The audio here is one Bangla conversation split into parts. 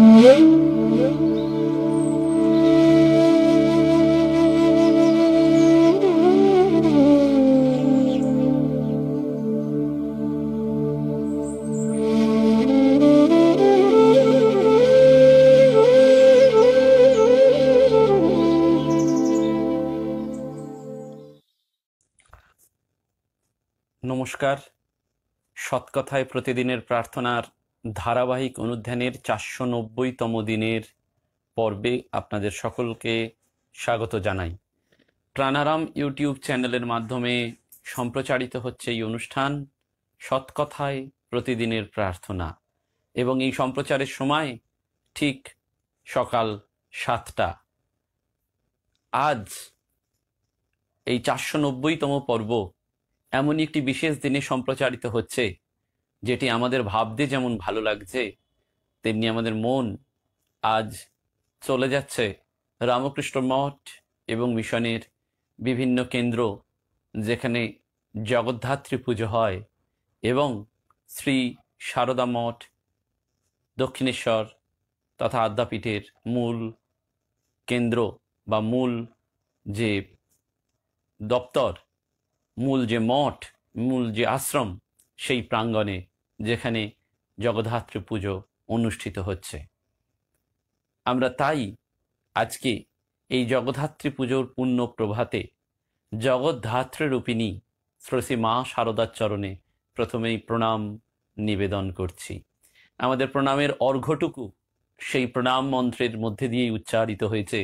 নমস্কার সৎকথায় প্রতিদিনের প্রার্থনার ধারাবাহিক অনুধ্যানের চারশো নব্বইতম দিনের পর্বে আপনাদের সকলকে স্বাগত জানাই প্রাণারাম ইউটিউব চ্যানেলের মাধ্যমে সম্প্রচারিত হচ্ছে এই অনুষ্ঠান সৎকথায় প্রতিদিনের প্রার্থনা এবং এই সম্প্রচারের সময় ঠিক সকাল সাতটা আজ এই চারশো নব্বইতম পর্ব এমন একটি বিশেষ দিনে সম্প্রচারিত হচ্ছে যেটি আমাদের ভাবতে যেমন ভালো লাগছে তেমনি আমাদের মন আজ চলে যাচ্ছে রামকৃষ্ণ মঠ এবং মিশনের বিভিন্ন কেন্দ্র যেখানে জগদ্ধাত্রী পুজো হয় এবং শ্রী সারদা মঠ দক্ষিণেশ্বর তথা আদ্যাপীঠের মূল কেন্দ্র বা মূল যে দপ্তর মূল যে মঠ মূল যে আশ্রম সেই প্রাঙ্গণে যেখানে জগদ্ধাত্রী পুজো অনুষ্ঠিত হচ্ছে আমরা তাই আজকে এই জগদ্ধাত্রী পুজোর পূর্ণ প্রভাতে জগদ্ধাত্রী রূপিনী শ্রসী মা শারদার চরণে প্রথমেই প্রণাম নিবেদন করছি আমাদের প্রণামের অর্ঘটুকু সেই প্রণাম মন্ত্রের মধ্যে দিয়েই উচ্চারিত হয়েছে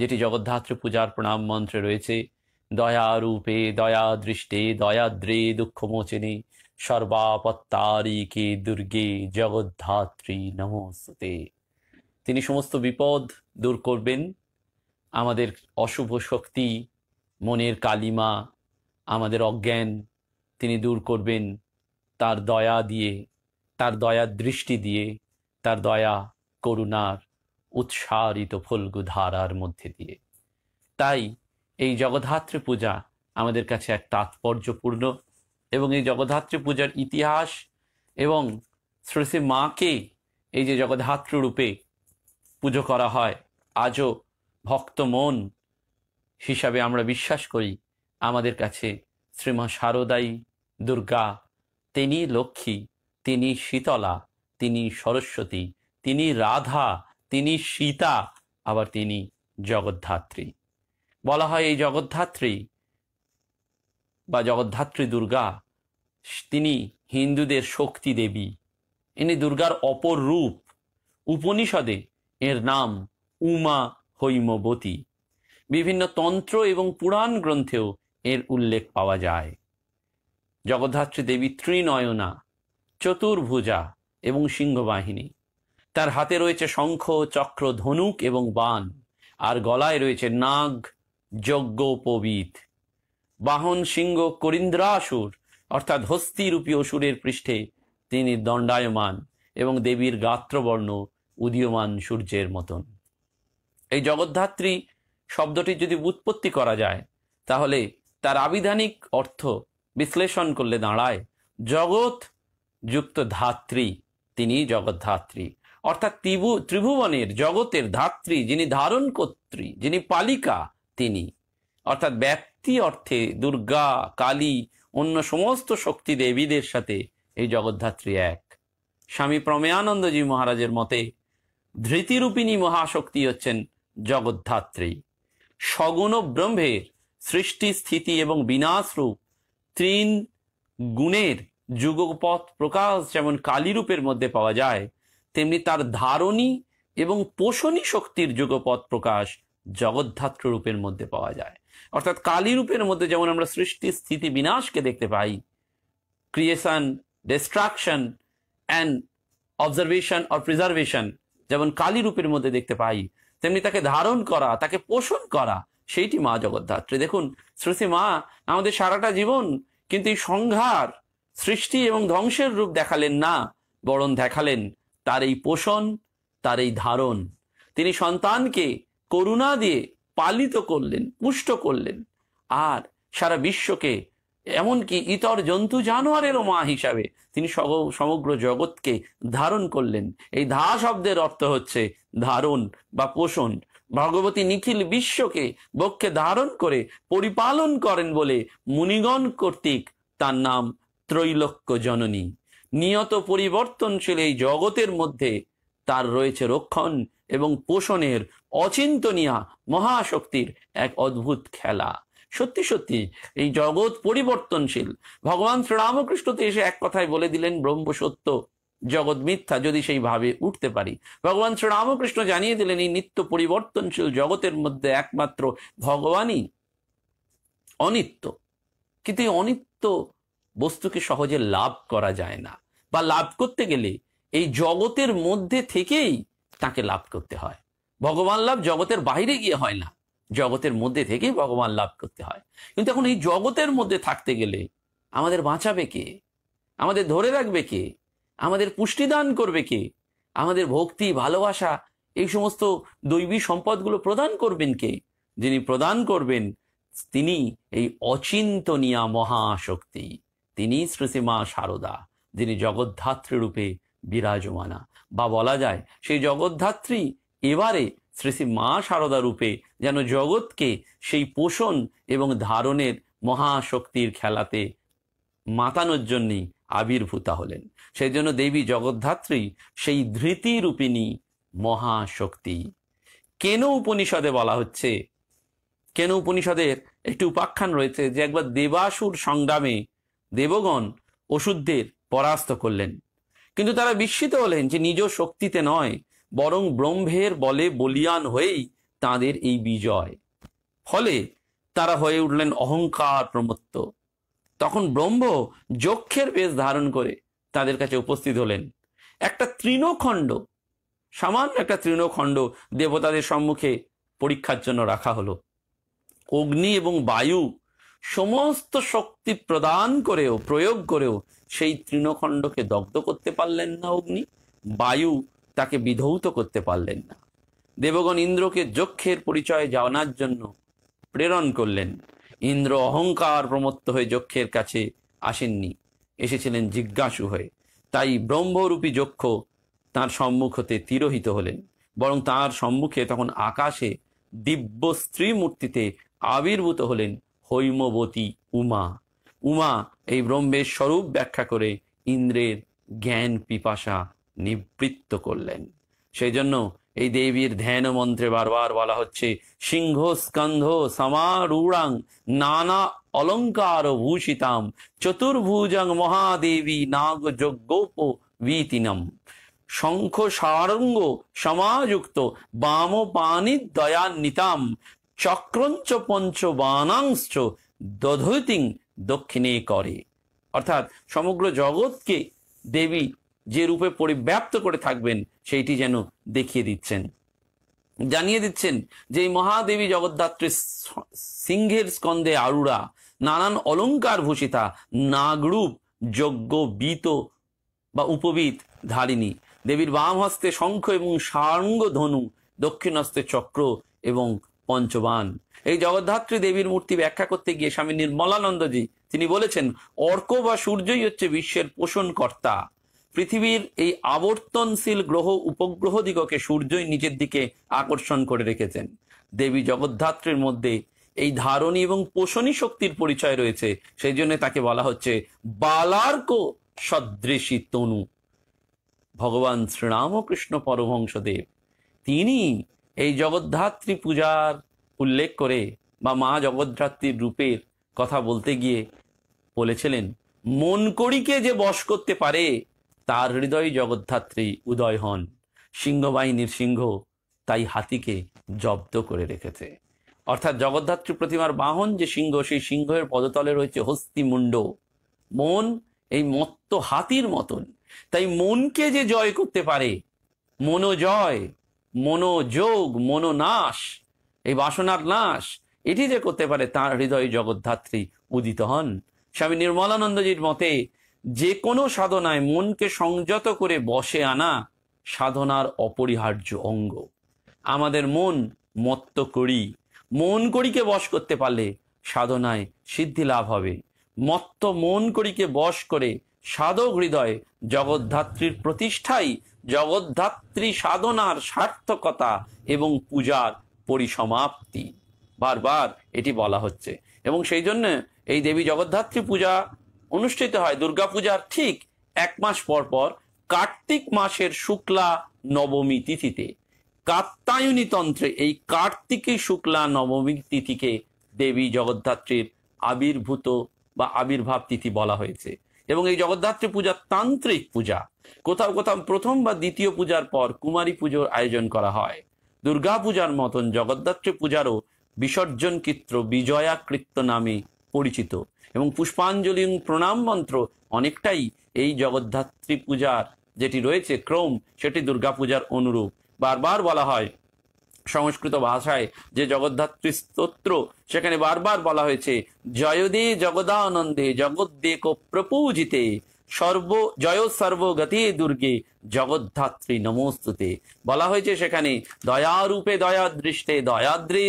যেটি জগদ্ধাত্র পূজার প্রণাম মন্ত্রে রয়েছে দয়া রূপে দয়া দৃষ্টে দয়াদ্রে দুঃখমোচনে সর্বাপত্তারিকে দুর্গে জগদ্ধাত্রী নমস্তে তিনি সমস্ত বিপদ দূর করবেন আমাদের অশুভ শক্তি মনের কালিমা আমাদের অজ্ঞান তিনি দূর করবেন তার দয়া দিয়ে তার দয়ার দৃষ্টি দিয়ে তার দয়া করুণার উৎসারিত ফলগু ধারার মধ্যে দিয়ে তাই এই জগদ্ধাত্রী পূজা আমাদের কাছে এক তাৎপর্যপূর্ণ এবং এই জগদ্ধাত্রী পূজার ইতিহাস এবং শ্রী মাকে এই যে জগদ্ধাত্রী রূপে পুজো করা হয় আজও ভক্ত মন হিসাবে আমরা বিশ্বাস করি আমাদের কাছে শ্রীমা শারদাই দুর্গা তিনি লক্ষ্মী তিনি শীতলা তিনি সরস্বতী তিনি রাধা তিনি সীতা আবার তিনি জগদ্ধাত্রী বলা হয় এই জগদ্ধাত্রী বা জগদ্ধাত্রী দুর্গা তিনি হিন্দুদের শক্তি দেবী ইনি দুর্গার অপর রূপ উপনিষদে এর নাম উমা হৈমবতী বিভিন্ন তন্ত্র এবং পুরাণ গ্রন্থেও এর উল্লেখ পাওয়া যায় জগদ্ধাত্রী দেবী ত্রিনয়না চতুর্ভুজা এবং সিংহবাহিনী তার হাতে রয়েছে শঙ্খ চক্র ধনুক এবং বান আর গলায় রয়েছে নাগ যজ্ঞোপবীত বাহন সিংহ করিন্দ্রাসুর অর্থাৎ হস্তিরূপী অসুরের পৃষ্ঠে তিনি দণ্ডায়মান এবং দেবীর গাত্রবর্ণ উদীয়মান সূর্যের মতন এই জগদ্ধাত্রী শব্দটি যদি উৎপত্তি করা যায় তাহলে তার আবিধানিক অর্থ বিশ্লেষণ করলে দাঁড়ায় জগৎ যুক্ত ধাত্রী তিনি জগদ্ধাত্রী অর্থাৎ ত্রিভু ত্রিভুবনের জগতের ধাত্রী যিনি ধারণ কর্ত্রী যিনি পালিকা তিনি অর্থাৎ ব্যাপ সত্যি অর্থে দুর্গা কালী অন্য সমস্ত শক্তি দেবীদের সাথে এই জগদ্ধাত্রী এক স্বামী প্রমেয়ানন্দজি মহারাজের মতে ধৃতিরূপিণী মহাশক্তি হচ্ছেন জগদ্ধাত্রী সগুণ ব্রহ্মের সৃষ্টি স্থিতি এবং বিনাশ রূপ তিন গুণের যুগপথ প্রকাশ যেমন কালীরূপের মধ্যে পাওয়া যায় তেমনি তার ধারণী এবং পোষণী শক্তির যুগপথ প্রকাশ জগদ্ধাত্র রূপের মধ্যে পাওয়া যায় অর্থাৎ কালী রূপের মধ্যে যেমন আমরা সৃষ্টি স্থিতি বিনাশকে দেখতে পাই creation destruction and observation or preservation যেমন কালী রূপের মধ্যে দেখতে পাই তেমনি তাকে ধারণ করা তাকে পোষণ করা সেইটি মা জগদ্ধাত্রী দেখুন শ্রুতি মা আমাদের সারাটা জীবন কিন্তু এই সংহার সৃষ্টি এবং ধ্বংসের রূপ দেখালেন না বরং দেখালেন তার এই পোষণ তার এই ধারণ তিনি সন্তানকে করুণা দিয়ে পালিত করলেন পুষ্ট করলেন আর সারা বিশ্বকে এমনকি ইতর জন্তু জানোয়ারেরও মা হিসাবে তিনি সমগ্র জগৎকে ধারণ করলেন এই ধা শব্দের অর্থ হচ্ছে ধারণ বা পোষণ ভগবতী নিখিল বিশ্বকে বক্ষে ধারণ করে পরিপালন করেন বলে মুনিগণ কর্তৃক তার নাম ত্রৈলক্য জননী নিয়ত পরিবর্তনশীল এই জগতের মধ্যে তার রয়েছে রক্ষণ এবং পোষণের অচিন্তনীয়া মহাশক্তির এক অদ্ভুত খেলা সত্যি সত্যি এই জগৎ পরিবর্তনশীল ভগবান শ্রীরামকৃষ্ণ তো এসে এক কথায় বলে দিলেন ব্রহ্ম সত্য জগৎ মিথ্যা যদি সেই ভাবে উঠতে পারি ভগবান শ্রীরামকৃষ্ণ জানিয়ে দিলেন এই নিত্য পরিবর্তনশীল জগতের মধ্যে একমাত্র ভগবানই অনিত্য কিন্তু এই অনিত্য বস্তুকে সহজে লাভ করা যায় না বা লাভ করতে গেলে এই জগতের মধ্যে থেকেই তাকে লাভ করতে হয় ভগবান লাভ জগতের বাইরে গিয়ে হয় না জগতের মধ্যে থেকেই ভগবান লাভ করতে হয় কিন্তু এখন এই জগতের মধ্যে থাকতে গেলে আমাদের বাঁচাবে কে আমাদের ধরে রাখবে কে আমাদের পুষ্টিদান করবে কে আমাদের ভক্তি ভালোবাসা এই সমস্ত দৈবী সম্পদগুলো প্রদান করবেন কে যিনি প্রদান করবেন তিনি এই অচিন্তনীয়া মহাশক্তি তিনি শ্রীসীমা সারদা যিনি জগদ্ধাত্রী রূপে বিরাজমানা বা বলা যায় সেই জগদ্ধাত্রী এবারে শ্রী শ্রী মা সারদা রূপে যেন জগৎকে সেই পোষণ এবং ধারণের মহাশক্তির খেলাতে মাতানোর জন্যেই আবির্ভূতা হলেন সেই জন্য দেবী জগদ্ধাত্রী সেই ধৃতি মহাশক্তি কেন উপনিষদে বলা হচ্ছে কেন উপনিষদের একটি উপাখ্যান রয়েছে যে একবার দেবাসুর সংগ্রামে দেবগণ ওষুধদের পরাস্ত করলেন কিন্তু তারা বিস্মিত হলেন যে নিজ শক্তিতে নয় বরং ব্রহ্মের বলে বলিয়ান হয়েই তাদের এই বিজয় ফলে তারা হয়ে উঠলেন অহংকার প্রমত্ত তখন ব্রহ্ম যক্ষের বেশ ধারণ করে তাদের কাছে উপস্থিত হলেন একটা তৃণখণ্ড সামান্য একটা তৃণখণ্ড দেবতাদের সম্মুখে পরীক্ষার জন্য রাখা হলো অগ্নি এবং বায়ু সমস্ত শক্তি প্রদান করেও প্রয়োগ করেও সেই তৃণখণ্ডকে দগ্ধ করতে পারলেন না অগ্নি বায়ু তাকে বিধৌত করতে পারলেন না দেবগণ ইন্দ্রকে যক্ষের পরিচয়ে জানার জন্য প্রেরণ করলেন ইন্দ্র অহংকার প্রমত্ত হয়ে যক্ষের কাছে আসেননি এসেছিলেন জিজ্ঞাসু হয়ে তাই ব্রহ্মরূপী যক্ষ তার সম্মুখ হতে তিরোহিত হলেন বরং তার সম্মুখে তখন আকাশে দিব্য স্ত্রী মূর্তিতে আবির্ভূত হলেন হৈমবতী উমা উমা এই ব্রহ্মের স্বরূপ ব্যাখ্যা করে ইন্দ্রের জ্ঞান পিপাসা নিবৃত্ত করলেন সেই জন্য এই দেবীর ধ্যান মন্ত্রে বারবার বলা হচ্ছে সিংহ স্কন্ধ সমারূঢ়াং নানা অলঙ্কার ভূষিতাম চতুর্ভুজং মহাদেবী নাগ যজ্ঞোপ শঙ্খ সারঙ্গ সমাযুক্ত বাম পানি দয়ান্বিতাম চক্রঞ্চ পঞ্চ বানাংশ দধতিং দক্ষিণে করে অর্থাৎ সমগ্র জগৎকে দেবী যে রূপে পরিব্যাপ্ত করে থাকবেন সেইটি যেন দেখিয়ে দিচ্ছেন জানিয়ে দিচ্ছেন যে এই মহাদেবী জগদ্ধাত্রী সিংহের স্কন্ধে আরুরা নানান অলঙ্কার ভূষিতা নাগরূপ যজ্ঞ বীত বা উপবীত ধারিণী দেবীর বাম হস্তে শঙ্খ এবং সারঙ্গ ধনু দক্ষিণ হস্তে চক্র এবং পঞ্চবান এই জগদ্ধাত্রী দেবীর মূর্তি ব্যাখ্যা করতে গিয়ে স্বামী নির্মলানন্দজি তিনি বলেছেন অর্ক বা সূর্যই হচ্ছে বিশ্বের পোষণকর্তা পৃথিবীর এই আবর্তনশীল গ্রহ উপগ্রহ দিগকে সূর্যই নিজের দিকে আকর্ষণ করে রেখেছেন দেবী জগদ্ধাত্রীর মধ্যে এই ধারণী এবং পোষণী শক্তির পরিচয় রয়েছে সেই জন্য তাকে বলা হচ্ছে বালার্ক সদৃশী তনু ভগবান শ্রীরামকৃষ্ণ পরমহংসদেব তিনি এই জগদ্ধাত্রী পূজার উল্লেখ করে বা মা জগদ্ধাত্রীর রূপের কথা বলতে গিয়ে বলেছিলেন মন করিকে যে বশ করতে পারে তার হৃদয় জগদ্ধাত্রী উদয় হন সিংহ বাহিনীর সিংহ তাই হাতিকে জব্দ করে রেখেছে অর্থাৎ জগদ্ধাত্রী প্রতিমার বাহন যে সিংহ সেই সিংহের পদতলে রয়েছে মুন্ড মন এই মত্ত হাতির মতন তাই মনকে যে জয় করতে পারে মনোজয় মনোযোগ মনোনাশ এই বাসনার নাশ এটি যে করতে পারে তার হৃদয় জগদ্ধাত্রী উদিত হন স্বামী নির্মলানন্দজির মতে যে কোনো সাধনায় মনকে সংযত করে বসে আনা সাধনার অপরিহার্য অঙ্গ আমাদের মন মত্ত করি মন করিকে বশ করতে পারলে সাধনায় সিদ্ধি লাভ হবে মত্ত মন করিকে বশ করে সাধক হৃদয় জগদ্ধাত্রীর প্রতিষ্ঠাই জগদ্ধাত্রী সাধনার সার্থকতা এবং পূজার পরিসমাপ্তি বারবার এটি বলা হচ্ছে এবং সেই জন্য এই দেবী জগদ্ধাত্রী পূজা অনুষ্ঠিত হয় দুর্গাপূজার ঠিক এক মাস পর পর কার্তিক মাসের শুক্লা নবমী তিথিতে কাত্তায়নী তন্ত্রে এই কার্তিকী শুক্লা নবমী তিথিকে দেবী জগদ্ধাত্রীর আবির্ভূত বা আবির্ভাব তিথি বলা হয়েছে এবং এই জগদ্ধাত্রী পূজা তান্ত্রিক পূজা কোথাও কোথাও প্রথম বা দ্বিতীয় পূজার পর কুমারী পুজোর আয়োজন করা হয় দুর্গা পূজার মতন জগদ্ধাত্রী পূজারও বিসর্জন কৃত্র বিজয়া কৃত্য নামে পরিচিত এবং পুষ্পাঞ্জলি প্রণাম মন্ত্র অনেকটাই এই জগদ্ধাত্রী পূজার যেটি রয়েছে ক্রম সেটি দুর্গা পূজার অনুরূপ বারবার বলা হয় সংস্কৃত ভাষায় যে জগদ্ধাত্রী স্তোত্র সেখানে বারবার বলা হয়েছে জয়দে জগদানন্দে জগদ্দেক প্রপূজিতে সর্ব জয় সর্বগতি দুর্গে জগদ্ধাত্রী নমস্তুতে বলা হয়েছে সেখানে দয়ারূপে দয়া দৃষ্টে দয়াদ্রে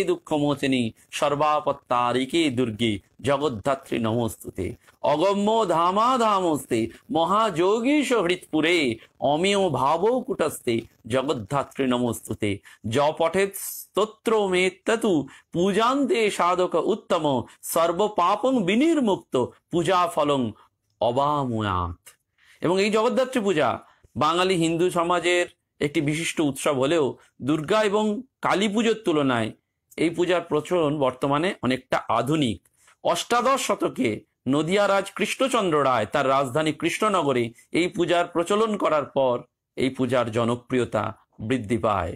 মোচনী সর্বাপত্তারিকে দুর্গে জগদ্ধাত্রী নমস্তুতে অগম্য ধামা ধামস্তে মহাযোগীশ হৃৎপুরে অমীয় ভাব কুটস্তে জগদ্ধাত্রী নমস্তুতে জপঠে স্তোত্র মে তু পূজান্তে সাধক উত্তম সর্বপাপং বিনির্মুক্ত পূজা ফলং অবামুনাথ এবং এই জগদ্ধাত্রী পূজা বাঙালি হিন্দু সমাজের একটি বিশিষ্ট উৎসব হলেও দুর্গা এবং কালী পুজোর তুলনায় এই পূজার প্রচলন বর্তমানে অনেকটা আধুনিক অষ্টাদশ শতকে নদিয়ারাজ কৃষ্ণচন্দ্র রায় তার রাজধানী কৃষ্ণনগরে এই পূজার প্রচলন করার পর এই পূজার জনপ্রিয়তা বৃদ্ধি পায়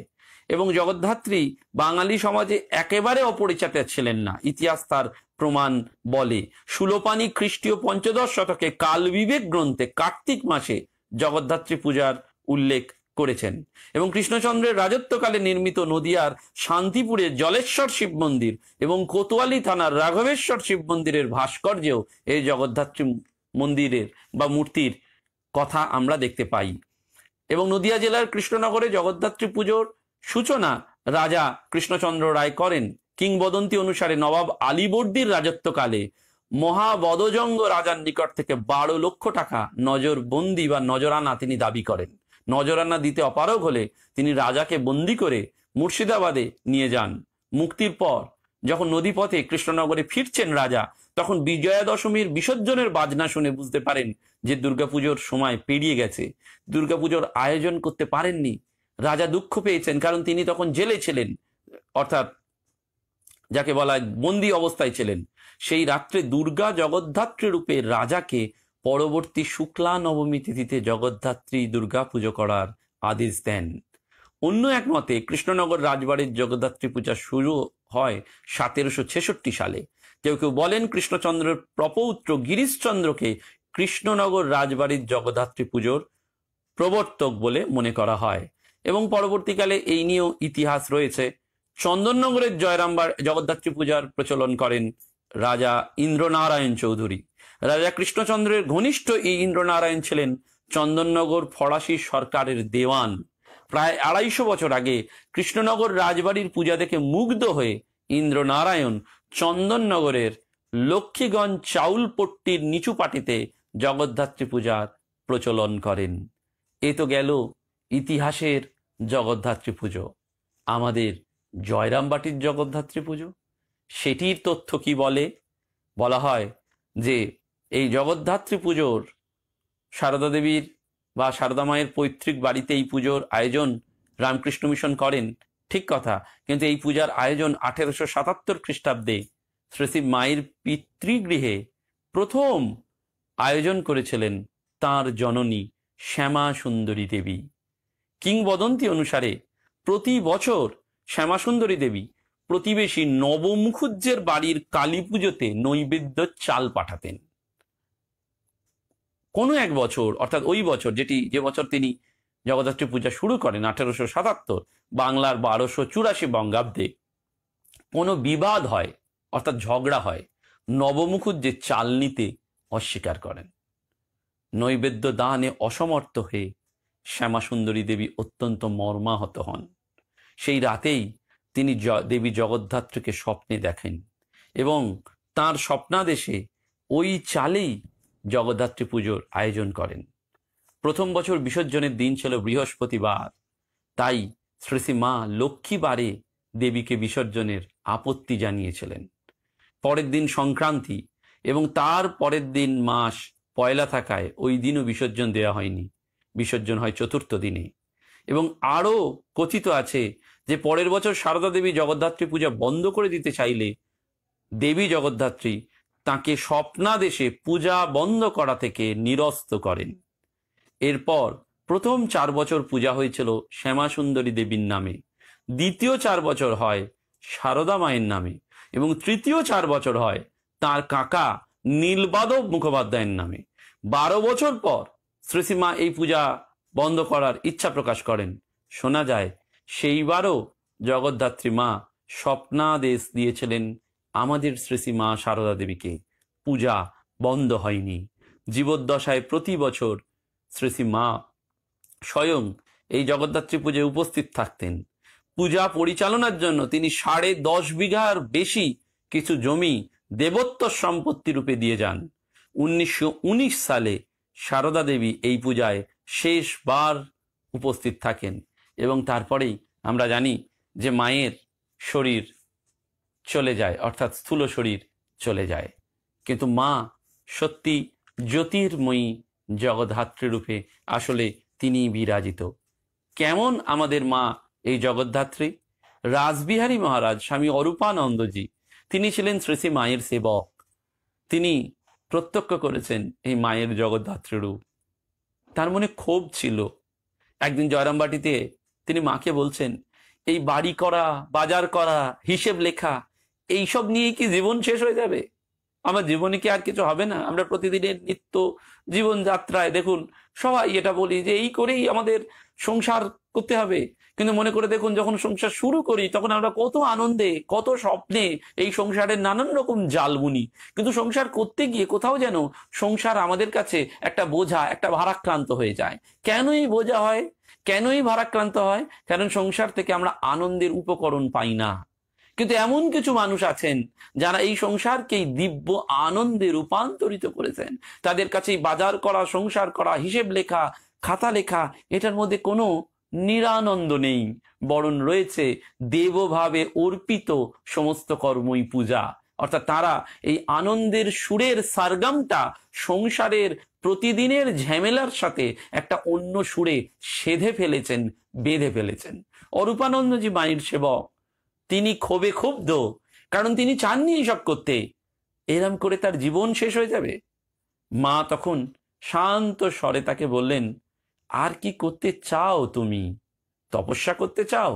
এবং জগদ্ধাত্রী বাঙালি সমাজে একেবারে অপরিচিত ছিলেন না ইতিহাস তার প্রমাণ বলে সুলোপানি খ্রিস্টীয় পঞ্চদশ শতকে কাল বিবেক গ্রন্থে কার্তিক মাসে জগদ্ধাত্রী পূজার উল্লেখ করেছেন এবং কৃষ্ণচন্দ্রের রাজত্বকালে নির্মিত নদিয়ার শান্তিপুরে জলেশ্বর শিব মন্দির এবং কোতোয়ালি থানার রাঘবেশ্বর শিব মন্দিরের ভাস্কর্যেও এই জগদ্ধাত্রী মন্দিরের বা মূর্তির কথা আমরা দেখতে পাই এবং নদিয়া জেলার কৃষ্ণনগরে জগদ্ধাত্রী পুজোর সূচনা রাজা কৃষ্ণচন্দ্র রায় করেন কিংবদন্তি অনুসারে নবাব আলীবর্দির রাজত্বকালে মহাবদজঙ্গ রাজার নিকট থেকে বারো লক্ষ টাকা নজরবন্দি বা নজরানা তিনি দাবি করেন নজরানা দিতে অপারগ হলে তিনি রাজাকে বন্দি করে মুর্শিদাবাদে নিয়ে যান মুক্তির পর যখন নদীপথে কৃষ্ণনগরে ফিরছেন রাজা তখন বিজয়া দশমীর বিসর্জনের বাজনা শুনে বুঝতে পারেন যে দুর্গাপুজোর সময় পেরিয়ে গেছে দুর্গাপুজোর আয়োজন করতে পারেননি রাজা দুঃখ পেয়েছেন কারণ তিনি তখন জেলে ছিলেন অর্থাৎ যাকে বলা বন্দি অবস্থায় ছিলেন সেই রাত্রে দুর্গা জগদ্ধাত্রী রূপে রাজাকে পরবর্তী শুক্লা নবমী তিথিতে জগদ্ধাত্রী দুর্গা পুজো করার আদেশ দেন অন্য এক মতে কৃষ্ণনগর রাজবাড়ির জগদ্ধাত্রী পূজা শুরু হয় সতেরোশো ছেষট্টি সালে কেউ কেউ বলেন কৃষ্ণচন্দ্রের প্রপৌত্র গিরিশচন্দ্রকে কৃষ্ণনগর রাজবাড়ির জগদ্ধাত্রী পুজোর প্রবর্তক বলে মনে করা হয় এবং পরবর্তীকালে এই নিয়েও ইতিহাস রয়েছে চন্দননগরের জয়রামবার জগদ্ধাত্রী পূজার প্রচলন করেন রাজা ইন্দ্রনারায়ণ চৌধুরী রাজা কৃষ্ণচন্দ্রের ঘনিষ্ঠ এই ইন্দ্রনারায়ণ ছিলেন চন্দননগর ফরাসি সরকারের দেওয়ান প্রায় আড়াইশো বছর আগে কৃষ্ণনগর রাজবাড়ির পূজা দেখে মুগ্ধ হয়ে ইন্দ্রনারায়ণ চন্দননগরের লক্ষ্মীগঞ্জ চাউলপট্টির নিচু পাটিতে জগদ্ধাত্রী পূজার প্রচলন করেন এ তো গেল ইতিহাসের জগদ্ধাত্রী পুজো আমাদের বাটির জগদ্ধাত্রী পুজো সেটির তথ্য কি বলে বলা হয় যে এই জগদ্ধাত্রী পুজোর সারদা দেবীর বা সারদা মায়ের পৈতৃক বাড়িতে এই পুজোর আয়োজন রামকৃষ্ণ মিশন করেন ঠিক কথা কিন্তু এই পূজার আয়োজন আঠেরোশো সাতাত্তর খ্রিস্টাব্দে শ্রী মায়ের পিতৃগৃহে প্রথম আয়োজন করেছিলেন তার জননী শ্যামা সুন্দরী দেবী কিংবদন্তি অনুসারে প্রতি বছর শ্যামাসুন্দরী দেবী প্রতিবেশী নবমুখুজ্জের বাড়ির কালী পুজোতে নৈবেদ্য চাল পাঠাতেন কোনো এক বছর অর্থাৎ ওই বছর যেটি যে বছর তিনি জগদ্ধাত্রী পূজা শুরু করেন আঠারোশো সাতাত্তর বাংলার বারোশো চুরাশি বঙ্গাব্দে কোনো বিবাদ হয় অর্থাৎ ঝগড়া হয় নবমুখুজ্জে চাল নিতে অস্বীকার করেন নৈবেদ্য দানে অসমর্থ হয়ে শ্যামাসুন্দরী দেবী অত্যন্ত মর্মাহত হন সেই রাতেই তিনি দেবী জগদ্ধাত্রীকে স্বপ্নে দেখেন এবং তার স্বপ্নাদেশে ওই চালেই জগদ্ধাত্রী পুজোর আয়োজন করেন প্রথম বছর বিসর্জনের দিন ছিল বৃহস্পতিবার তাই শ্রীশ্রী মা লক্ষ্মীবারে দেবীকে বিসর্জনের আপত্তি জানিয়েছিলেন পরের দিন সংক্রান্তি এবং তার পরের দিন মাস পয়লা থাকায় ওই দিনও বিসর্জন দেওয়া হয়নি বিসর্জন হয় চতুর্থ দিনে এবং আরও কথিত আছে যে পরের বছর সারদা দেবী জগদ্ধাত্রী পূজা বন্ধ করে দিতে চাইলে দেবী জগদ্ধাত্রী তাকে স্বপ্নাদেশে পূজা বন্ধ করা থেকে নিরস্ত করেন এরপর প্রথম চার বছর পূজা হয়েছিল শ্যামাসুন্দরী দেবীর নামে দ্বিতীয় চার বছর হয় সারদা মায়ের নামে এবং তৃতীয় চার বছর হয় তার কাকা নীলবাদব মুখোপাধ্যায়ের নামে বারো বছর পর শ্রীসীমা এই পূজা বন্ধ করার ইচ্ছা প্রকাশ করেন শোনা যায় সেইবারও জগদ্ধাত্রী মা স্বপ্নাদেশ দিয়েছিলেন আমাদের শ্রী মা সারদা দেবীকে পূজা বন্ধ হয়নি জীবদ্দশায় প্রতি বছর শ্রী মা স্বয়ং এই জগদ্ধাত্রী পূজায় উপস্থিত থাকতেন পূজা পরিচালনার জন্য তিনি সাড়ে দশ বিঘার বেশি কিছু জমি দেবত্ব সম্পত্তি রূপে দিয়ে যান উনিশশো সালে সারদা দেবী এই পূজায় শেষবার উপস্থিত থাকেন এবং তারপরেই আমরা জানি যে মায়ের শরীর চলে যায় অর্থাৎ স্থূল শরীর চলে যায় কিন্তু মা সত্যি জ্যোতির্ময়ী জগদ্ধাত্রী রূপে আসলে তিনি বিরাজিত কেমন আমাদের মা এই জগদ্ধাত্রী রাজবিহারী মহারাজ স্বামী অরূপানন্দজি তিনি ছিলেন শ্রী মায়ের সেবক তিনি প্রত্যক্ষ করেছেন এই মায়ের জগদ্ধাত্রী রূপ তার মনে ক্ষোভ ছিল একদিন জয়রামবাটিতে তিনি মাকে বলছেন এই বাড়ি করা বাজার করা হিসেব লেখা এই সব নিয়ে কি জীবন শেষ হয়ে যাবে আমার জীবনে কি আর কিছু হবে না আমরা প্রতিদিনের নিত্য জীবনযাত্রায় দেখুন সবাই এটা বলি যে এই করেই আমাদের সংসার করতে হবে কিন্তু মনে করে দেখুন যখন সংসার শুরু করি তখন আমরা কত আনন্দে কত স্বপ্নে এই সংসারের নানান রকম জাল বুনি কিন্তু সংসার করতে গিয়ে কোথাও যেন সংসার আমাদের কাছে একটা বোঝা একটা ভারাক্রান্ত হয়ে যায় কেনই বোঝা হয় কেনই ভারাক্রান্ত হয় কারণ সংসার থেকে আমরা আনন্দের উপকরণ পাই না কিন্তু এমন কিছু মানুষ আছেন যারা এই সংসারকেই দিব্য আনন্দে রূপান্তরিত করেছেন তাদের কাছে বাজার করা সংসার করা হিসেব লেখা খাতা লেখা এটার মধ্যে কোনো নিরানন্দ নেই বরণ রয়েছে দেবভাবে অর্পিত সমস্ত কর্মই পূজা অর্থাৎ তারা এই আনন্দের সুরের সারগামটা সংসারের প্রতিদিনের ঝামেলার সাথে একটা অন্য সুরে সেধে ফেলেছেন বেঁধে ফেলেছেন অরূপানন্দজি মায়ের সেবক তিনি ক্ষোভে ক্ষুব্ধ কারণ তিনি চাননি এইসব করতে এরম করে তার জীবন শেষ হয়ে যাবে মা তখন শান্ত স্বরে তাকে বললেন আর কি করতে চাও তুমি তপস্যা করতে চাও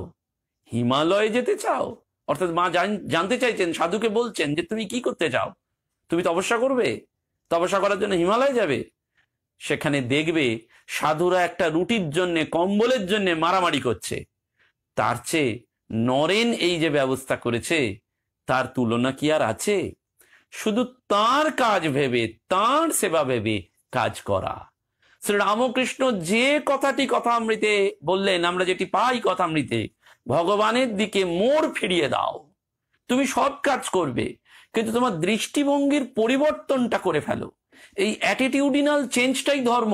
হিমালয়ে যেতে চাও অর্থাৎ মা জানতে চাইছেন সাধুকে বলছেন যে তুমি কি করতে চাও তুমি তপস্যা করবে তপস্যা করার জন্য হিমালয় যাবে সেখানে দেখবে সাধুরা একটা রুটির জন্যে কম্বলের জন্যে মারামারি করছে তার চেয়ে নরেন এই যে ব্যবস্থা করেছে তার তুলনা কি আর আছে শুধু তার কাজ ভেবে তার সেবা ভেবে কাজ করা শ্রী রামকৃষ্ণ যে কথাটি কথা অমৃতে বললেন আমরা যেটি পাই কথামৃতে ভগবানের দিকে মোর ফিরিয়ে দাও তুমি সৎ কাজ করবে কিন্তু তোমার দৃষ্টিভঙ্গির পরিবর্তনটা করে ফেলো এই অ্যাটিটিউডিনাল চেঞ্জটাই ধর্ম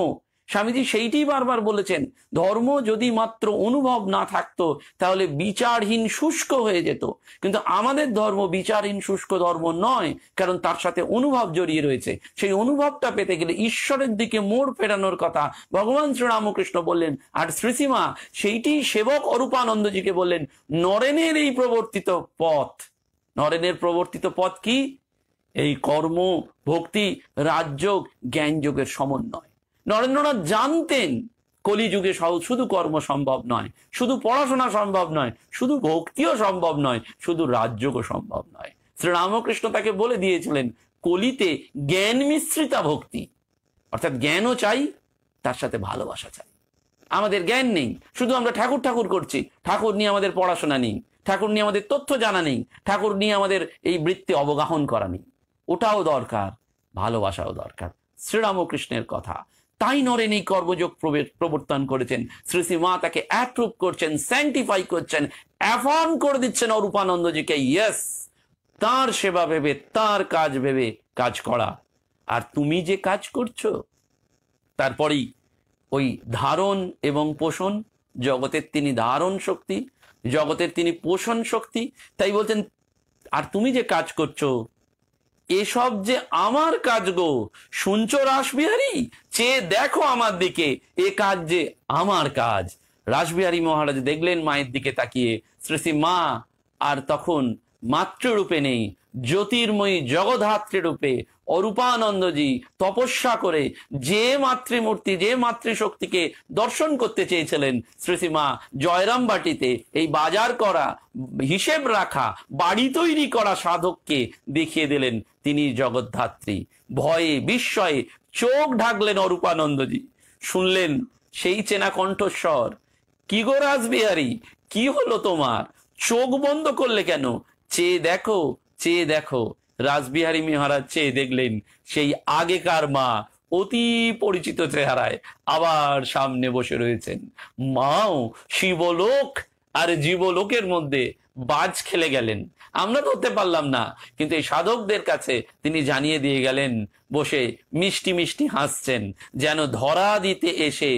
স্বামীজি সেইটি বারবার বলেছেন ধর্ম যদি মাত্র অনুভব না থাকতো তাহলে বিচারহীন শুষ্ক হয়ে যেত কিন্তু আমাদের ধর্ম বিচারহীন শুষ্ক ধর্ম নয় কারণ তার সাথে অনুভব জড়িয়ে রয়েছে সেই অনুভবটা পেতে গেলে ঈশ্বরের দিকে মোড় ফেরানোর কথা ভগবান শ্রীরামকৃষ্ণ বললেন আর শ্রীসীমা সেইটি সেবক অরূপানন্দজিকে বললেন নরেনের এই প্রবর্তিত পথ নরেনের প্রবর্তিত পথ কি এই কর্ম ভক্তি রাজযোগ জ্ঞানযোগের সমন্বয় নরেন্দ্রনাথ জানতেন কলিযুগে সহজ শুধু কর্ম সম্ভব নয় শুধু পড়াশোনা সম্ভব নয় শুধু ভক্তিও সম্ভব নয় শুধু রাজযোগও সম্ভব নয় শ্রীরামকৃষ্ণ তাকে বলে দিয়েছিলেন কলিতে জ্ঞান মিশ্রিতা ভক্তি অর্থাৎ জ্ঞানও চাই তার সাথে ভালোবাসা চাই আমাদের জ্ঞান নেই শুধু আমরা ঠাকুর ঠাকুর করছি ঠাকুর নিয়ে আমাদের পড়াশোনা নেই ঠাকুর নিয়ে আমাদের তথ্য জানা নেই ঠাকুর নিয়ে আমাদের এই বৃত্তি অবগাহন করা নেই ওটাও দরকার ভালোবাসাও দরকার শ্রীরামকৃষ্ণের কথা তাই নরেন এই কর্মযোগ প্রবর্তন করেছেন শ্রী মা তাকে অ্যাপ্রুভ করছেন স্যান্টিফাই করছেন অ্যাফার্ম করে দিচ্ছেন অরূপানন্দজিকে ইয়েস তার সেবা ভেবে তার কাজ ভেবে কাজ করা আর তুমি যে কাজ করছো তারপরেই ওই ধারণ এবং পোষণ জগতের তিনি ধারণ শক্তি জগতের তিনি পোষণ শক্তি তাই বলছেন আর তুমি যে কাজ করছো এসব যে আমার কাজ গো শুনছো রাসবিহারী চেয়ে দেখো আমার দিকে এ কাজ যে আমার কাজ রাসবিহারী মহারাজ দেখলেন মায়ের দিকে তাকিয়ে শ্রী মা আর তখন মাতৃরূপে নেই জ্যোতির্ময়ী জগধাত্রী রূপে অরূপানন্দজি তপস্যা করে যে মাতৃমূর্তি যে মাতৃশক্তিকে দর্শন করতে চেয়েছিলেন শ্রীসীমা জয়রামবাটিতে এই বাজার করা হিসেব রাখা বাড়ি তৈরি করা সাধককে দেখিয়ে দিলেন তিনি জগদ্ধাত্রী ভয়ে বিস্ময়ে চোখ ঢাকলেন অরূপানন্দজি শুনলেন সেই চেনা কণ্ঠস্বর কি গো রাসবিহারী কি হলো তোমার চোখ বন্ধ করলে কেন চেয়ে দেখো চেয়ে দেখো রাজবিহারী মেহারাজ চেয়ে দেখলেন সেই আগেকার মা অতি পরিচিত চেহারায় আবার সামনে বসে রয়েছেন মাও শিবলোক আর জীবলোকের মধ্যে বাজ খেলে গেলেন আমরা ধরতে পারলাম না কিন্তু এই সাধকদের কাছে তিনি জানিয়ে দিয়ে গেলেন বসে মিষ্টি মিষ্টি হাসছেন যেন ধরা দিতে এসে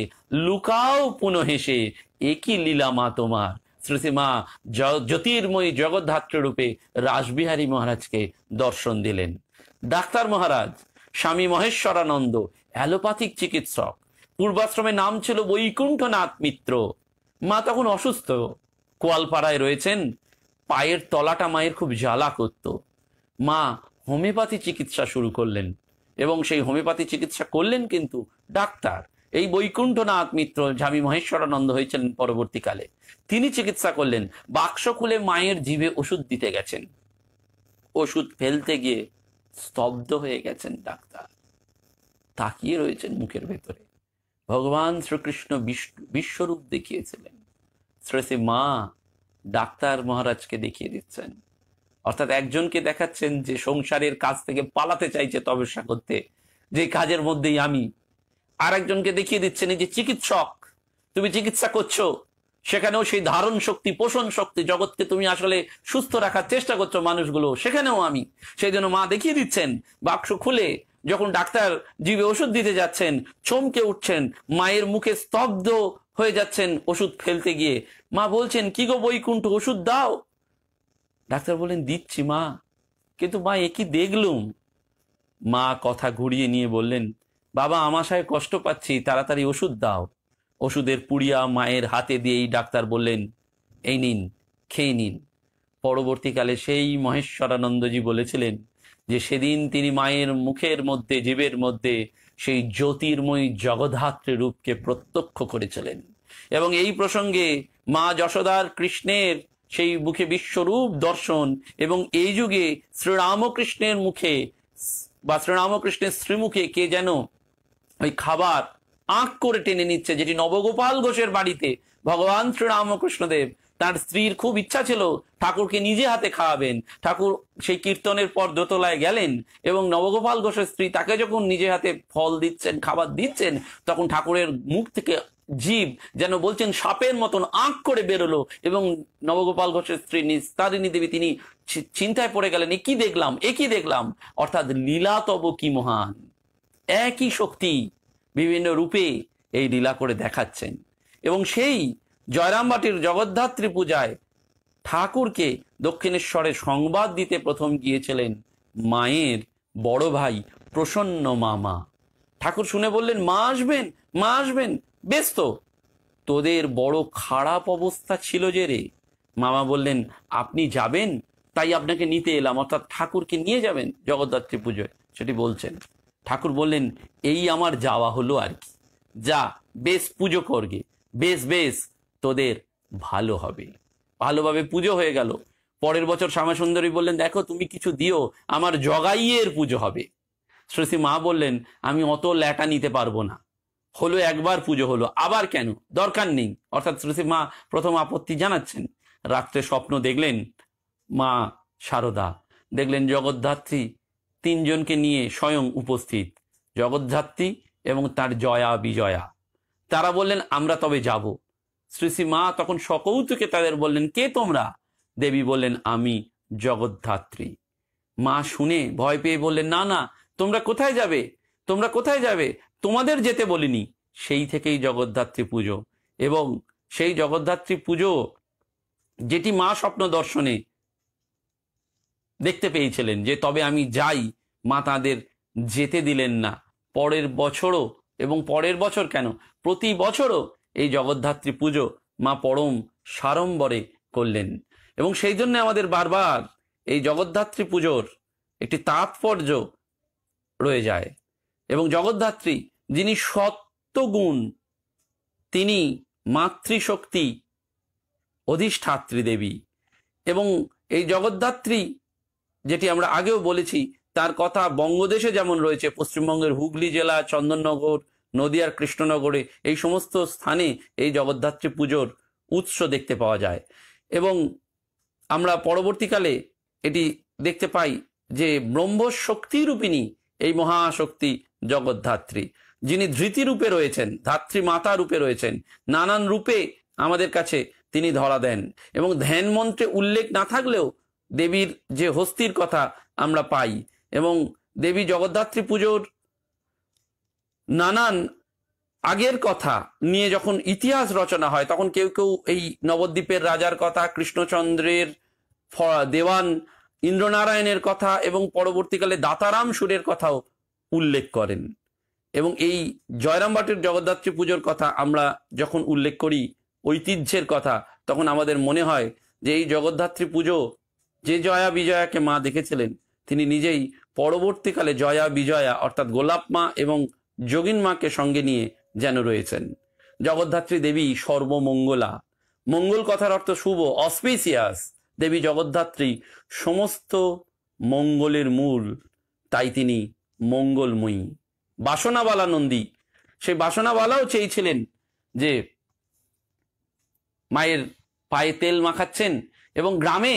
লুকাও পুনঃ হেসে একই লীলা মা তোমার শ্রুতিমা জ্যোতির্ময়ী রূপে রাসবিহারী মহারাজকে দর্শন দিলেন ডাক্তার মহারাজ স্বামী মহেশ্বরানন্দ অ্যালোপ্যাথিক চিকিৎসক পূর্বাশ্রমে নাম ছিল বৈকুণ্ঠনাথ মিত্র মা তখন অসুস্থ কোয়ালপাড়ায় রয়েছেন পায়ের তলাটা মায়ের খুব জ্বালা করত মা হোমিওপ্যাথি চিকিৎসা শুরু করলেন এবং সেই হোমিওপ্যাথি চিকিৎসা করলেন কিন্তু ডাক্তার এই বৈকুণ্ঠনাথ মিত্র স্বামী মহেশ্বরানন্দ হয়েছিলেন পরবর্তীকালে তিনি চিকিৎসা করলেন বাক্স খুলে মায়ের জিভে ওষুধ দিতে গেছেন ওষুধ ফেলতে গিয়ে স্তব্ধ হয়ে গেছেন ডাক্তার তাকিয়ে রয়েছেন মুখের ভেতরে ভগবান শ্রীকৃষ্ণ বিশ্বরূপ দেখিয়েছিলেন শ্রেষে মা ডাক্তার মহারাজকে দেখিয়ে দিচ্ছেন অর্থাৎ একজনকে দেখাচ্ছেন যে সংসারের কাজ থেকে পালাতে চাইছে তবে করতে যে কাজের মধ্যেই আমি আরেকজনকে দেখিয়ে দিচ্ছে নিজে চিকিৎসক তুমি চিকিৎসা করছো সেখানেও সেই ধারণ শক্তি পোষণ শক্তি জগৎকে তুমি আসলে সুস্থ রাখার চেষ্টা করছো মানুষগুলো সেখানেও আমি সেই জন্য মা দেখিয়ে দিচ্ছেন বাক্স খুলে যখন ডাক্তার জীবে ওষুধ দিতে যাচ্ছেন চমকে উঠছেন মায়ের মুখে স্তব্ধ হয়ে যাচ্ছেন ওষুধ ফেলতে গিয়ে মা বলছেন কি গো বৈকুণ্ঠ ওষুধ দাও ডাক্তার বলেন দিচ্ছি মা কিন্তু মা একই দেখলুম মা কথা ঘুরিয়ে নিয়ে বললেন বাবা আমাশায় কষ্ট পাচ্ছি তাড়াতাড়ি ওষুধ দাও ওষুধের পুড়িয়া মায়ের হাতে দিয়েই ডাক্তার বললেন এই নিন খেয়ে নিন পরবর্তীকালে সেই মহেশ্বরানন্দজি বলেছিলেন যে সেদিন তিনি মায়ের মুখের মধ্যে জীবের মধ্যে সেই জ্যোতির্ময়ী জগধাত্রী রূপকে প্রত্যক্ষ করেছিলেন এবং এই প্রসঙ্গে মা যশোদার কৃষ্ণের সেই মুখে বিশ্বরূপ দর্শন এবং এই যুগে শ্রীরামকৃষ্ণের মুখে বা শ্রীরামকৃষ্ণের শ্রীমুখে কে যেন ওই খাবার আঁক করে টেনে নিচ্ছে যেটি নবগোপাল ঘোষের বাড়িতে ভগবান শ্রীরামকৃষ্ণদেব তার স্ত্রীর খুব ইচ্ছা ছিল ঠাকুরকে নিজে হাতে খাওয়াবেন ঠাকুর সেই কীর্তনের পর দোতলায় গেলেন এবং নবগোপাল ঘোষের স্ত্রী তাকে যখন নিজে হাতে ফল দিচ্ছেন খাবার দিচ্ছেন তখন ঠাকুরের মুখ থেকে জীব যেন বলছেন সাপের মতন আঁক করে বেরোলো এবং নবগোপাল ঘোষের স্ত্রী নিস্তারিণী দেবী তিনি চিন্তায় পড়ে গেলেন একই দেখলাম এ কি দেখলাম অর্থাৎ লীলাতব কি মহান একই শক্তি বিভিন্ন রূপে এই লীলা করে দেখাচ্ছেন এবং সেই জয়রামবাটির জগদ্ধাত্রী পূজায় ঠাকুরকে দক্ষিণেশ্বরে সংবাদ দিতে প্রথম গিয়েছিলেন মায়ের বড় ভাই প্রসন্ন মামা ঠাকুর শুনে বললেন মা আসবেন মা আসবেন বেশ তো তোদের বড় খারাপ অবস্থা ছিল যে রে মামা বললেন আপনি যাবেন তাই আপনাকে নিতে এলাম অর্থাৎ ঠাকুরকে নিয়ে যাবেন জগদ্ধাত্রী পুজোয় সেটি বলছেন ঠাকুর বললেন এই আমার যাওয়া হলো আর কি যা বেশ পুজো করগে বেশ বেশ তোদের ভালো হবে ভালোভাবে পুজো হয়ে গেল পরের বছর শ্যামাসুন্দরী বললেন দেখো তুমি কিছু দিও আমার জগাইয়ের পুজো হবে শ্রী মা বললেন আমি অত ল্যাটা নিতে পারবো না হলো একবার পুজো হলো আবার কেন দরকার নেই অর্থাৎ শ্রী মা প্রথম আপত্তি জানাচ্ছেন রাত্রে স্বপ্ন দেখলেন মা শারদা দেখলেন জগদ্ধাত্রী তিনজনকে নিয়ে স্বয়ং উপস্থিত জগদ্ধাত্রী এবং তার জয়া বিজয়া তারা বললেন আমরা তবে যাব শ্রীশ্রী মা তখন সকৌতুকে তাদের বললেন কে তোমরা দেবী বললেন আমি জগদ্ধাত্রী মা শুনে ভয় পেয়ে বললেন না না তোমরা কোথায় যাবে তোমরা কোথায় যাবে তোমাদের যেতে বলিনি সেই থেকেই জগদ্ধাত্রী পুজো এবং সেই জগদ্ধাত্রী পুজো যেটি মা স্বপ্ন দর্শনে দেখতে পেয়েছিলেন যে তবে আমি যাই মা তাঁদের যেতে দিলেন না পরের বছরও এবং পরের বছর কেন প্রতি বছরও এই জগদ্ধাত্রী পুজো মা পরম সাড়ম্বরে করলেন এবং সেই জন্য আমাদের বারবার এই জগদ্ধাত্রী পুজোর একটি তাৎপর্য রয়ে যায় এবং জগদ্ধাত্রী যিনি সত্যগুণ তিনি মাতৃশক্তি অধিষ্ঠাত্রী দেবী এবং এই জগদ্ধাত্রী যেটি আমরা আগেও বলেছি তার কথা বঙ্গদেশে যেমন রয়েছে পশ্চিমবঙ্গের হুগলি জেলা চন্দননগর নদিয়ার কৃষ্ণনগরে এই সমস্ত স্থানে এই জগদ্ধাত্রী পুজোর উৎস দেখতে পাওয়া যায় এবং আমরা পরবর্তীকালে এটি দেখতে পাই যে ব্রহ্ম শক্তি এই মহাশক্তি জগদ্ধাত্রী যিনি ধৃতি রূপে রয়েছেন ধাত্রী মাতা রূপে রয়েছেন নানান রূপে আমাদের কাছে তিনি ধরা দেন এবং ধ্যান মন্ত্রে উল্লেখ না থাকলেও দেবীর যে হস্তির কথা আমরা পাই এবং দেবী জগদ্ধাত্রী পুজোর নানান আগের কথা নিয়ে যখন ইতিহাস রচনা হয় তখন কেউ কেউ এই নবদ্বীপের রাজার কথা কৃষ্ণচন্দ্রের দেওয়ান ইন্দ্রনারায়ণের কথা এবং পরবর্তীকালে দাতারাম সুরের কথাও উল্লেখ করেন এবং এই জয়রামবাটের জগদ্ধাত্রী পুজোর কথা আমরা যখন উল্লেখ করি ঐতিহ্যের কথা তখন আমাদের মনে হয় যে এই জগদ্ধাত্রী পুজো যে জয়া বিজয়াকে মা দেখেছিলেন তিনি নিজেই পরবর্তীকালে জয়া বিজয়া অর্থাৎ গোলাপ মা এবং যোগিন মাকে সঙ্গে নিয়ে যেন রয়েছেন জগদ্ধাত্রী দেবী সর্বমঙ্গলা মঙ্গল কথার অর্থ শুভ অসপিসিয়াস দেবী জগদ্ধাত্রী সমস্ত মঙ্গলের মূল তাই তিনি মঙ্গলময়ী বাসনাবালা নন্দী সেই বাসনাবালাও চেয়েছিলেন যে মায়ের পায়ে তেল মাখাচ্ছেন এবং গ্রামে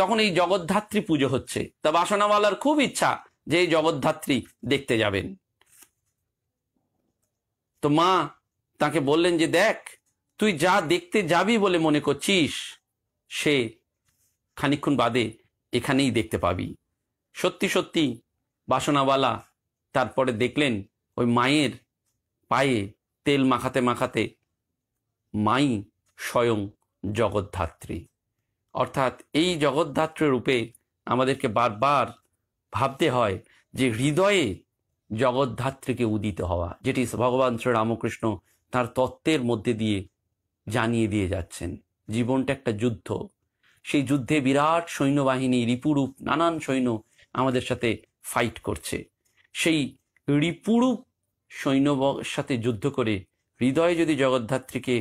তখন এই জগদ্ধাত্রী পুজো হচ্ছে তা বাসনাওয়ালার খুব ইচ্ছা যে এই জগদ্ধাত্রী দেখতে যাবেন তো মা তাকে বললেন যে দেখ তুই যা দেখতে যাবি বলে মনে করছিস সে খানিক্ষণ বাদে এখানেই দেখতে পাবি সত্যি সত্যি বাসনাওয়ালা তারপরে দেখলেন ওই মায়ের পায়ে তেল মাখাতে মাখাতে মাই স্বয়ং জগদ্ধাত্রী অর্থাৎ এই জগদ্ধাত্র রূপে আমাদেরকে বারবার ভাবতে হয় যে হৃদয়ে জগদ্ধাত্রীকে উদিত হওয়া যেটি ভগবান শ্রী রামকৃষ্ণ তার তত্ত্বের মধ্যে দিয়ে জানিয়ে দিয়ে যাচ্ছেন জীবনটা একটা যুদ্ধ সেই যুদ্ধে বিরাট সৈন্যবাহিনী রিপুরূপ নানান সৈন্য আমাদের সাথে ফাইট করছে সেই রিপুরূপ সৈন্য সাথে যুদ্ধ করে হৃদয়ে যদি জগদ্ধাত্রীকে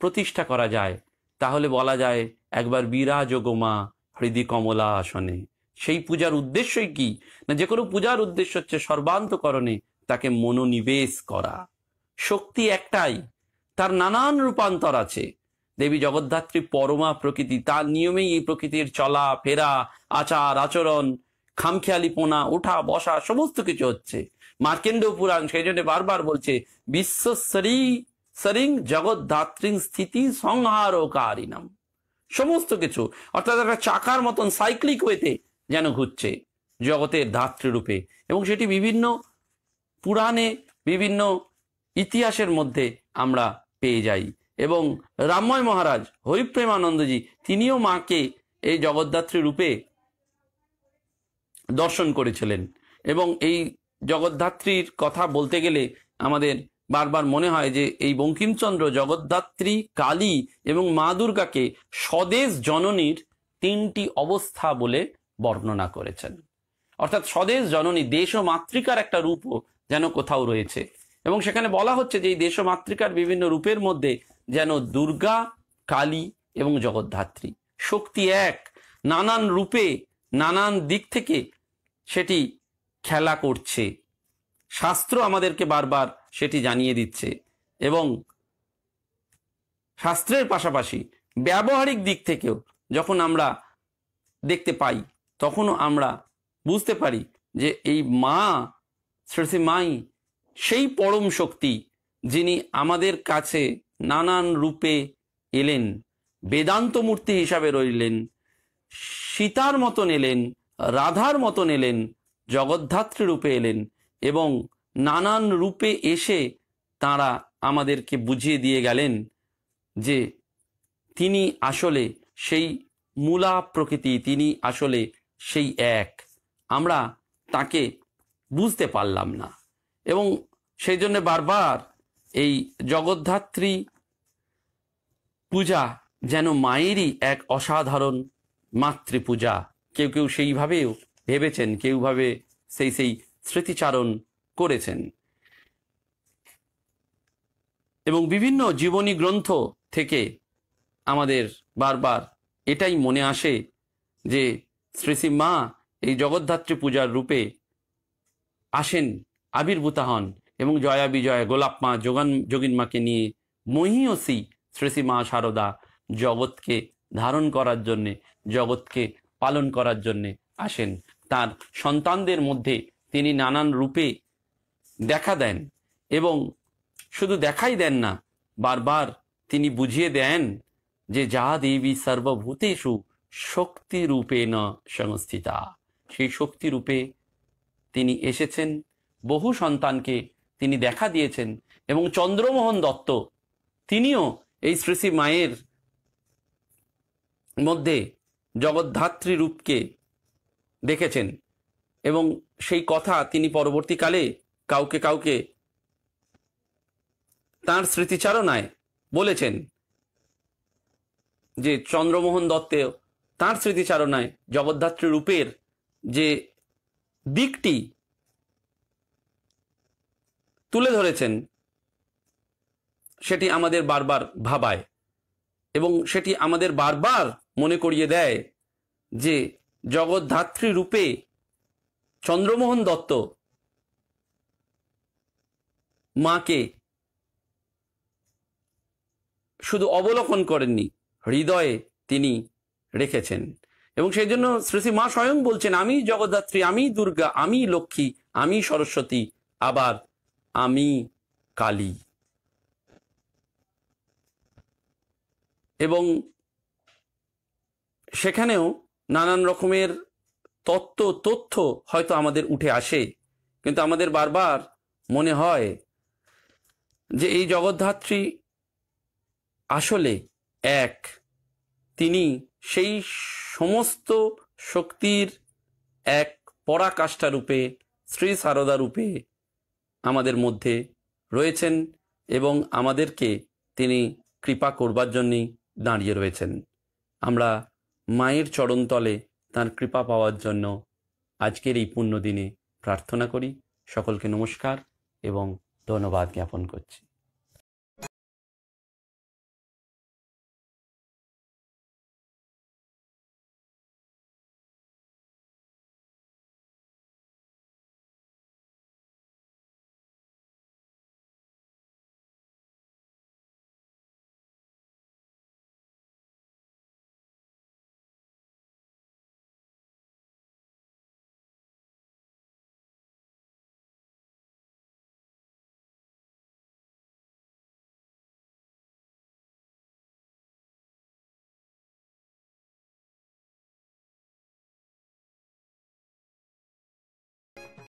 প্রতিষ্ঠা করা যায় তাহলে বলা যায় একবার বিরাজগোমা হৃদি কমলা আসনে সেই পূজার উদ্দেশ্যই কি না যে কোনো পূজার উদ্দেশ্য হচ্ছে সর্বান্তকরণে তাকে মনোনিবেশ করা শক্তি একটাই তার নানান রূপান্তর আছে দেবী জগদ্ধাত্রী পরমা প্রকৃতি তার নিয়মেই এই প্রকৃতির চলা ফেরা আচার আচরণ খামখেয়ালি পোনা ওঠা বসা সমস্ত কিছু হচ্ছে মার্কেন্দ্র পুরাণ সেই জন্য বারবার বলছে বিশ্ব সরিং জগদ্ধাত্রী স্থিতি সংহারকারী নাম সমস্ত কিছু অর্থাৎ একটা চাকার মতন সাইক্লিক ওয়েতে যেন ঘুরছে জগতের ধাত্রীরূপে এবং সেটি বিভিন্ন পুরাণে বিভিন্ন ইতিহাসের মধ্যে আমরা পেয়ে যাই এবং রামময় মহারাজ হরিপ্রেমানন্দজি তিনিও মাকে এই জগদ্ধাত্রী রূপে দর্শন করেছিলেন এবং এই জগদ্ধাত্রীর কথা বলতে গেলে আমাদের বারবার মনে হয় যে এই বঙ্কিমচন্দ্র জগদ্ধাত্রী কালী এবং মা দুর্গাকে স্বদেশ জননীর তিনটি অবস্থা বলে বর্ণনা করেছেন অর্থাৎ স্বদেশ জননী দেশ মাতৃকার একটা রূপও যেন কোথাও রয়েছে এবং সেখানে বলা হচ্ছে যে এই দেশ মাতৃকার বিভিন্ন রূপের মধ্যে যেন দুর্গা কালী এবং জগদ্ধাত্রী শক্তি এক নানান রূপে নানান দিক থেকে সেটি খেলা করছে শাস্ত্র আমাদেরকে বারবার সেটি জানিয়ে দিচ্ছে এবং শাস্ত্রের পাশাপাশি ব্যবহারিক দিক থেকেও যখন আমরা দেখতে পাই তখনও আমরা বুঝতে পারি যে এই মা শ্রেষী মাই সেই পরম শক্তি যিনি আমাদের কাছে নানান রূপে এলেন বেদান্ত মূর্তি হিসাবে রইলেন সীতার মতন এলেন রাধার মতন এলেন জগদ্ধাত্রী রূপে এলেন এবং নানান রূপে এসে তারা আমাদেরকে বুঝিয়ে দিয়ে গেলেন যে তিনি আসলে সেই মূলা প্রকৃতি তিনি আসলে সেই এক আমরা তাকে বুঝতে পারলাম না এবং সেই জন্য বারবার এই জগদ্ধাত্রী পূজা যেন মায়েরই এক অসাধারণ মাতৃপূজা কেউ কেউ সেইভাবেও ভেবেছেন কেউভাবে সেই সেই স্মৃতিচারণ করেছেন এবং বিভিন্ন জীবনী গ্রন্থ থেকে আমাদের বারবার এটাই মনে আসে যে শ্রী মা এই জগদ্ধাত্রী পূজার রূপে আসেন আবির্ভূতা হন এবং জয়া বিজয়া গোলাপ মা যোগান মাকে নিয়ে মহিয়সী শ্রী মা শারদা জগৎকে ধারণ করার জন্যে জগৎকে পালন করার জন্যে আসেন তার সন্তানদের মধ্যে তিনি নানান রূপে দেখা দেন এবং শুধু দেখাই দেন না বারবার তিনি বুঝিয়ে দেন যে যা দেবী সর্বভূতেষু শক্তি রূপে ন সংস্থিতা সেই শক্তি রূপে তিনি এসেছেন বহু সন্তানকে তিনি দেখা দিয়েছেন এবং চন্দ্রমোহন দত্ত তিনিও এই শ্রীশ্রী মায়ের মধ্যে জগদ্ধাত্রী রূপকে দেখেছেন এবং সেই কথা তিনি পরবর্তীকালে কাউকে কাউকে তার স্মৃতিচারণায় বলেছেন যে চন্দ্রমোহন দত্তে তার স্মৃতিচারণায় জগদ্ধাত্রী রূপের যে দিকটি তুলে ধরেছেন সেটি আমাদের বারবার ভাবায় এবং সেটি আমাদের বারবার মনে করিয়ে দেয় যে জগদ্ধাত্রী রূপে চন্দ্রমোহন দত্ত মাকে শুধু অবলোকন করেননি হৃদয়ে তিনি রেখেছেন এবং সেই জন্য শ্রী মা স্বয়ং বলছেন আমি জগদ্ধাত্রী আমি দুর্গা আমি লক্ষ্মী আমি সরস্বতী আবার আমি কালী এবং সেখানেও নানান রকমের তত্ত্ব তথ্য হয়তো আমাদের উঠে আসে কিন্তু আমাদের বারবার মনে হয় যে এই জগদ্ধাত্রী আসলে এক তিনি সেই সমস্ত শক্তির এক পরাকাষ্ঠা রূপে শ্রী সারদা রূপে আমাদের মধ্যে রয়েছেন এবং আমাদেরকে তিনি কৃপা করবার জন্যেই দাঁড়িয়ে রয়েছেন আমরা মায়ের চরণতলে তার কৃপা পাওয়ার জন্য আজকের এই দিনে প্রার্থনা করি সকলকে নমস্কার এবং ধন্যবাদ জ্ঞাপন করছি